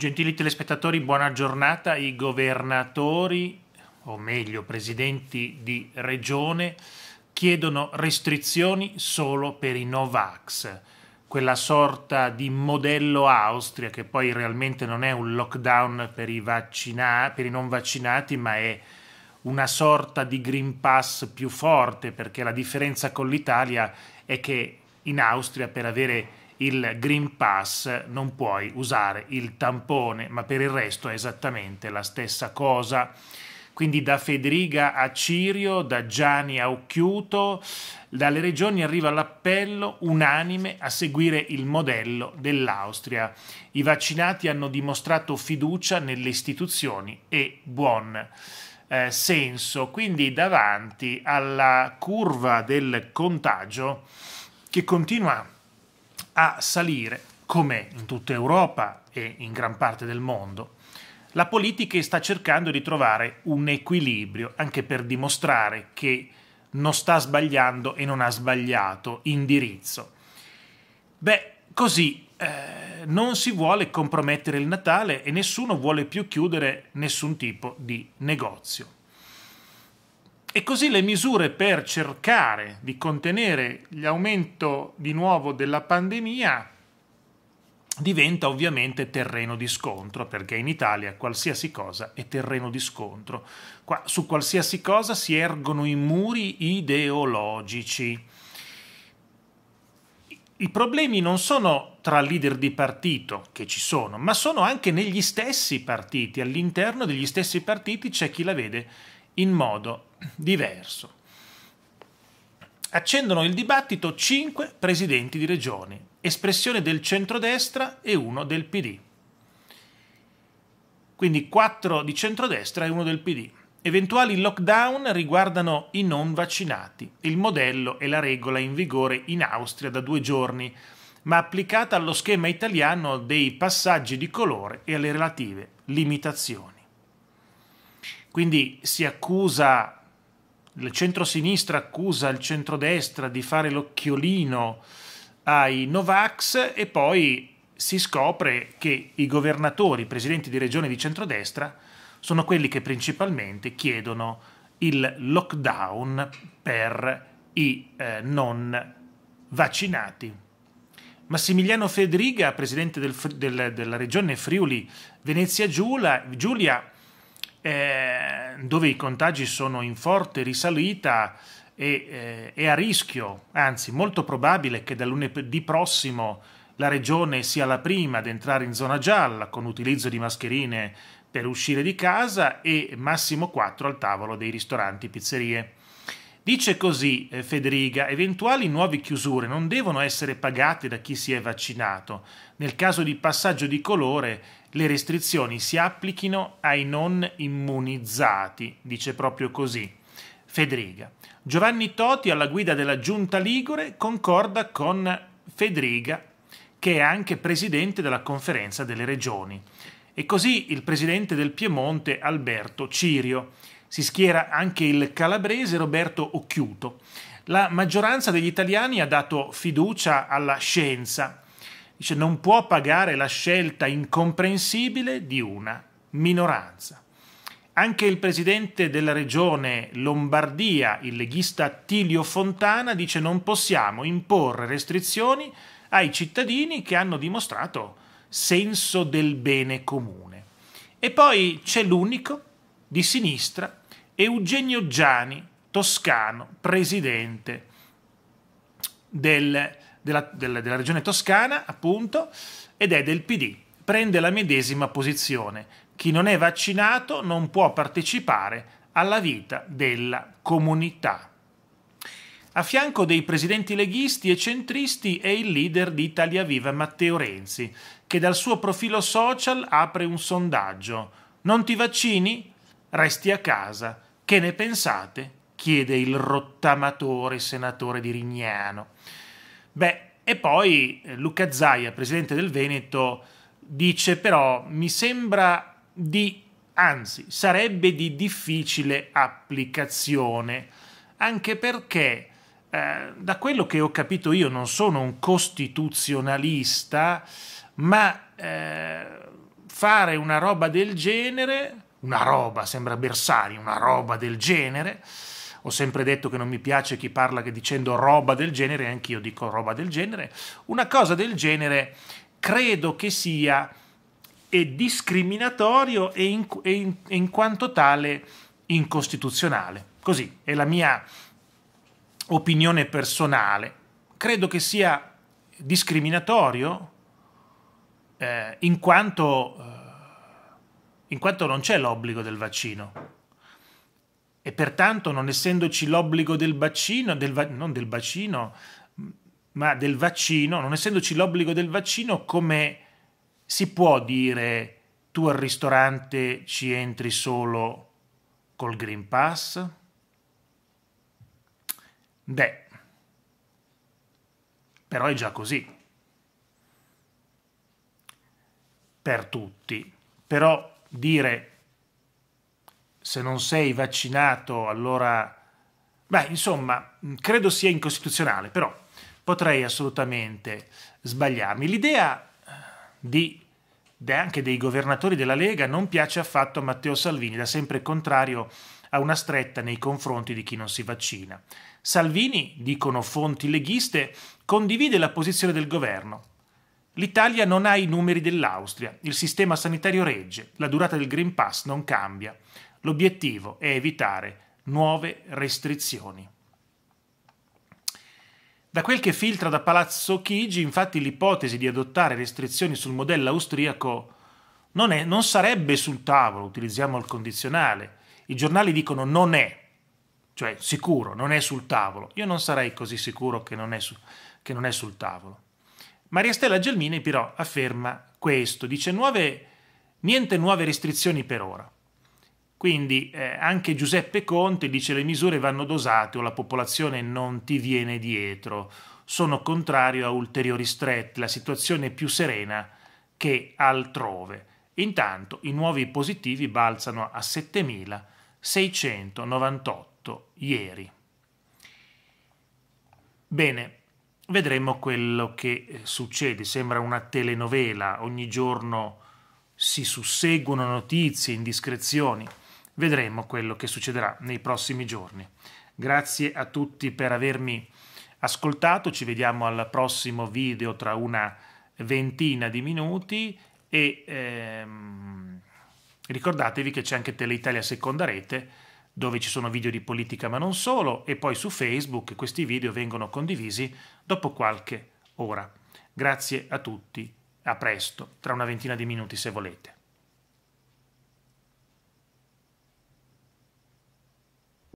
Gentili telespettatori, buona giornata. I governatori, o meglio presidenti di regione, chiedono restrizioni solo per i Novax, quella sorta di modello Austria che poi realmente non è un lockdown per i, vaccina- per i non vaccinati, ma è una sorta di Green Pass più forte, perché la differenza con l'Italia è che in Austria per avere il Green Pass non puoi usare il tampone, ma per il resto è esattamente la stessa cosa. Quindi da Federica a Cirio, da Gianni a Occhiuto, dalle regioni arriva l'appello unanime a seguire il modello dell'Austria. I vaccinati hanno dimostrato fiducia nelle istituzioni e buon eh, senso. Quindi davanti alla curva del contagio che continua a salire, come in tutta Europa e in gran parte del mondo, la politica sta cercando di trovare un equilibrio anche per dimostrare che non sta sbagliando e non ha sbagliato indirizzo. Beh, così eh, non si vuole compromettere il Natale e nessuno vuole più chiudere nessun tipo di negozio. E così le misure per cercare di contenere l'aumento di nuovo della pandemia diventa ovviamente terreno di scontro, perché in Italia qualsiasi cosa è terreno di scontro. Qua, su qualsiasi cosa si ergono i muri ideologici. I problemi non sono tra leader di partito, che ci sono, ma sono anche negli stessi partiti. All'interno degli stessi partiti c'è chi la vede in modo diverso. Accendono il dibattito cinque presidenti di regioni, espressione del centrodestra e uno del PD. Quindi quattro di centrodestra e uno del PD. Eventuali lockdown riguardano i non vaccinati. Il modello è la regola in vigore in Austria da due giorni, ma applicata allo schema italiano dei passaggi di colore e alle relative limitazioni. Quindi si accusa, il centrosinistra accusa il centro-destra di fare l'occhiolino ai Novax e poi si scopre che i governatori, i presidenti di regione di centrodestra, sono quelli che principalmente chiedono il lockdown per i eh, non vaccinati. Massimiliano Fedriga, presidente del, del, della regione Friuli Venezia Giulia eh, dove i contagi sono in forte risalita e eh, è a rischio, anzi molto probabile che da lunedì prossimo la regione sia la prima ad entrare in zona gialla con utilizzo di mascherine per uscire di casa e massimo 4 al tavolo dei ristoranti e pizzerie. Dice così eh, Federica, eventuali nuove chiusure non devono essere pagate da chi si è vaccinato. Nel caso di passaggio di colore le restrizioni si applichino ai non immunizzati, dice proprio così. Federica. Giovanni Toti alla guida della Giunta Ligure concorda con Federica, che è anche presidente della conferenza delle regioni. E così il presidente del Piemonte Alberto Cirio. Si schiera anche il calabrese Roberto Occhiuto. La maggioranza degli italiani ha dato fiducia alla scienza Dice non può pagare la scelta incomprensibile di una minoranza. Anche il presidente della regione Lombardia, il leghista Tilio Fontana, dice non possiamo imporre restrizioni ai cittadini che hanno dimostrato senso del bene comune. E poi c'è l'unico di sinistra, Eugenio Giani, toscano, presidente del della, della, della regione toscana, appunto, ed è del PD. Prende la medesima posizione. Chi non è vaccinato non può partecipare alla vita della comunità. A fianco dei presidenti leghisti e centristi è il leader di Italia Viva Matteo Renzi, che dal suo profilo social apre un sondaggio. Non ti vaccini? Resti a casa. Che ne pensate? chiede il rottamatore senatore di Rignano. Beh, e poi eh, Luca Zaia, presidente del Veneto, dice però mi sembra di, anzi, sarebbe di difficile applicazione, anche perché eh, da quello che ho capito io non sono un costituzionalista, ma eh, fare una roba del genere, una roba, sembra Bersani, una roba del genere, ho sempre detto che non mi piace chi parla che dicendo roba del genere, anch'io dico roba del genere, una cosa del genere credo che sia discriminatorio e in, e, in, e in quanto tale incostituzionale. Così è la mia opinione personale. Credo che sia discriminatorio eh, in, quanto, eh, in quanto non c'è l'obbligo del vaccino e pertanto non essendoci l'obbligo del vaccino, del va- non del vaccino, ma del vaccino, non essendoci l'obbligo del vaccino, come si può dire tu al ristorante ci entri solo col Green Pass? Beh, però è già così. Per tutti. Però dire se non sei vaccinato allora... Beh, insomma, mm, credo sia incostituzionale, però potrei assolutamente sbagliarmi. L'idea eh, di, anche dei governatori della Lega non piace affatto a Matteo Salvini, da sempre contrario a una stretta nei confronti di chi non si vaccina. Salvini, dicono fonti leghiste, condivide la posizione del governo. L'Italia non ha i numeri dell'Austria, il sistema sanitario regge, la durata del Green Pass non cambia. L'obiettivo è evitare nuove restrizioni. Da quel che filtra da Palazzo Chigi, infatti, l'ipotesi di adottare restrizioni sul modello austriaco non, è, non sarebbe sul tavolo, utilizziamo il condizionale. I giornali dicono non è, cioè sicuro, non è sul tavolo. Io non sarei così sicuro che non è, su, che non è sul tavolo. Maria Stella Gelmini però afferma questo, dice nuove, niente nuove restrizioni per ora. Quindi eh, anche Giuseppe Conte dice le misure vanno dosate o la popolazione non ti viene dietro. Sono contrario a ulteriori stretti, la situazione è più serena che altrove. Intanto i nuovi positivi balzano a 7.698 ieri. Bene, vedremo quello che eh, succede. Sembra una telenovela, ogni giorno si susseguono notizie, indiscrezioni. Vedremo quello che succederà nei prossimi giorni. Grazie a tutti per avermi ascoltato, ci vediamo al prossimo video tra una ventina di minuti e ehm, ricordatevi che c'è anche Teleitalia Seconda Rete dove ci sono video di politica ma non solo e poi su Facebook questi video vengono condivisi dopo qualche ora. Grazie a tutti, a presto, tra una ventina di minuti se volete.